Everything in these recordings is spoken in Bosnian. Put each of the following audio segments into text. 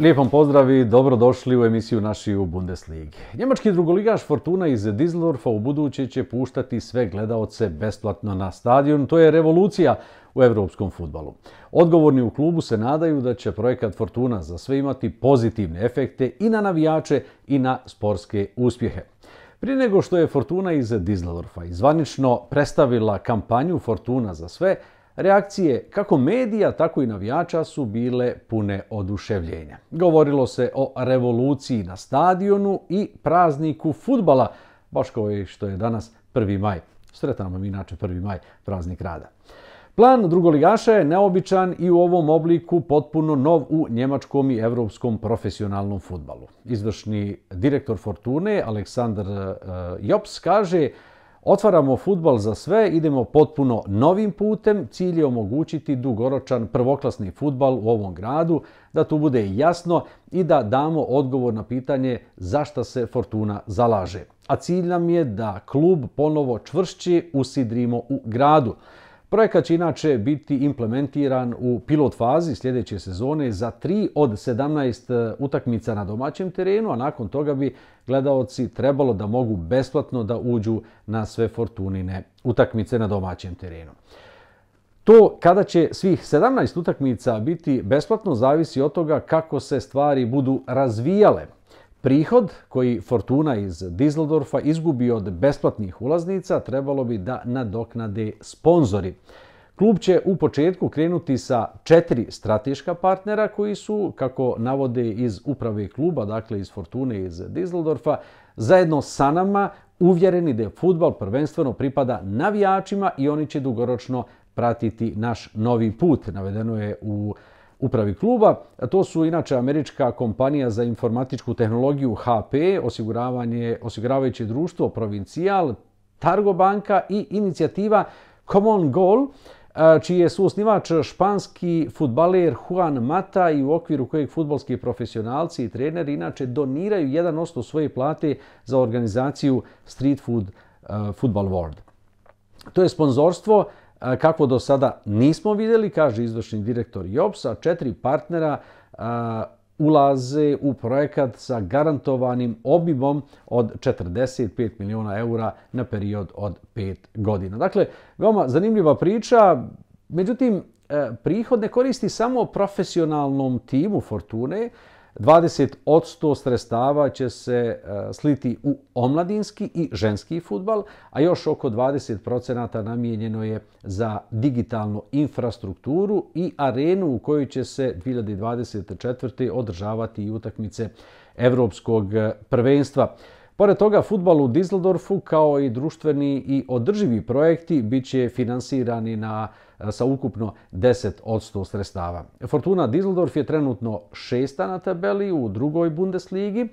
Lijep vam pozdrav i dobrodošli u emisiju naši u Bundesligi. Njemački drugoligaš Fortuna iz Dizeldorfa u buduće će puštati sve gledaoce besplatno na stadion. To je revolucija u evropskom futbalu. Odgovorni u klubu se nadaju da će projekat Fortuna za sve imati pozitivne efekte i na navijače i na sportske uspjehe. Prije nego što je Fortuna iz Dizeldorfa izvanično predstavila kampanju Fortuna za sve, Reakcije kako medija, tako i navijača su bile pune oduševljenja. Govorilo se o revoluciji na stadionu i prazniku futbala, baš kao i što je danas 1. maj. Sretamo mi inače 1. maj, praznik rada. Plan drugoligaša je neobičan i u ovom obliku potpuno nov u njemačkom i evropskom profesionalnom futbalu. Izvršni direktor Fortune, Aleksandar eh, Jops, kaže Otvaramo futbal za sve, idemo potpuno novim putem. Cilj je omogućiti dugoročan prvoklasni futbal u ovom gradu, da tu bude jasno i da damo odgovor na pitanje zašto se Fortuna zalaže. A cilj nam je da klub ponovo čvršći usidrimo u gradu. Projekat će inače biti implementiran u pilot fazi sljedeće sezone za 3 od 17 e, utakmica na domaćem terenu, a nakon toga bi gledaoci trebalo da mogu besplatno da uđu na sve Fortunine utakmice na domaćem terenu. To kada će svih 17 utakmica biti besplatno zavisi od toga kako se stvari budu razvijale. Prihod koji Fortuna iz Dizeldorfa izgubi od besplatnih ulaznica trebalo bi da nadoknade sponzori. Klub će u početku krenuti sa četiri strateška partnera koji su, kako navode iz uprave kluba, dakle iz Fortune iz Dizeldorfa, zajedno sa nama uvjereni da je futbal prvenstveno pripada navijačima i oni će dugoročno pratiti naš novi put, navedeno je u Fortuna upravi kluba. To su inače američka kompanija za informatičku tehnologiju HP, osiguravanje, osiguravajuće društvo Provincial, Targobanka i inicijativa Common Goal, čiji je suosnivač španski futbaler Juan Mata i u okviru kojeg futbolski profesionalci i treneri inače doniraju 1% svoje plate za organizaciju Street Food Football World. To je sponzorstvo kako do sada nismo vidjeli, kaže izvršni direktor Jopsa, četiri partnera ulaze u projekat sa garantovanim obimom od 45 miliona eura na period od pet godina. Dakle, veoma zanimljiva priča, Međutim, e, prihod ne koristi samo profesionalnom timu Fortune. 20 od 100 sredstava će se e, sliti u omladinski i ženski futbal, a još oko 20 procenata namijenjeno je za digitalnu infrastrukturu i arenu u kojoj će se 2024. održavati i utakmice evropskog e, prvenstva. Pored toga, futbal u Dizeldorfu kao i društveni i održivi projekti bit će finansirani na učinu E, sa ukupno 10 od 100 sredstava. Fortuna Düsseldorf je trenutno šesta na tabeli u drugoj Bundesligi.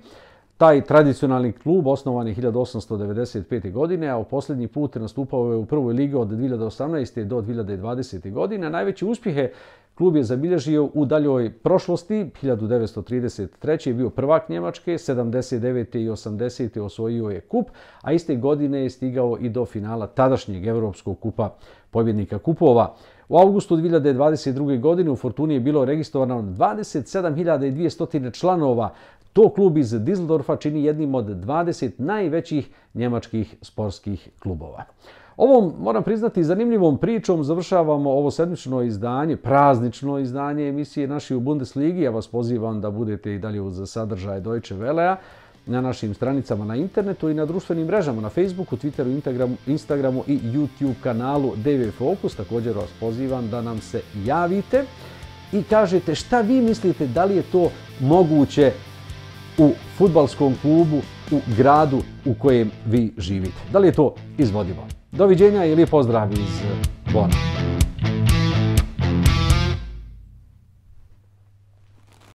Taj tradicionalni klub osnovan je 1895. godine, a u posljednji put nastupao je u prvoj ligi od 2018. do 2020. godine. Najveće uspjehe Klub je zabilježio u daljoj prošlosti, 1933. je bio prvak Njemačke, 79. i 80. osvojio je kup, a iste godine je stigao i do finala tadašnjeg Evropskog kupa pobjednika kupova. U augustu 2022. godine u Fortuni je bilo registrovano 27.200 članova. To klub iz Dizeldorfa čini jednim od 20 najvećih njemačkih sportskih klubova. Ovom, moram priznati, zanimljivom pričom završavamo ovo sedmično izdanje, praznično izdanje emisije naše u Bundesligi. Ja vas pozivam da budete i dalje uz sadržaj Deutsche Welle-a na našim stranicama na internetu i na društvenim mrežama na Facebooku, Twitteru, Instagramu, Instagramu i YouTube kanalu DV Focus. Također vas pozivam da nam se javite i kažete šta vi mislite da li je to moguće u futbalskom klubu u gradu u kojem vi živite. Da li je to izvodivo? Doviđenja i lijep pozdrav iz Bona.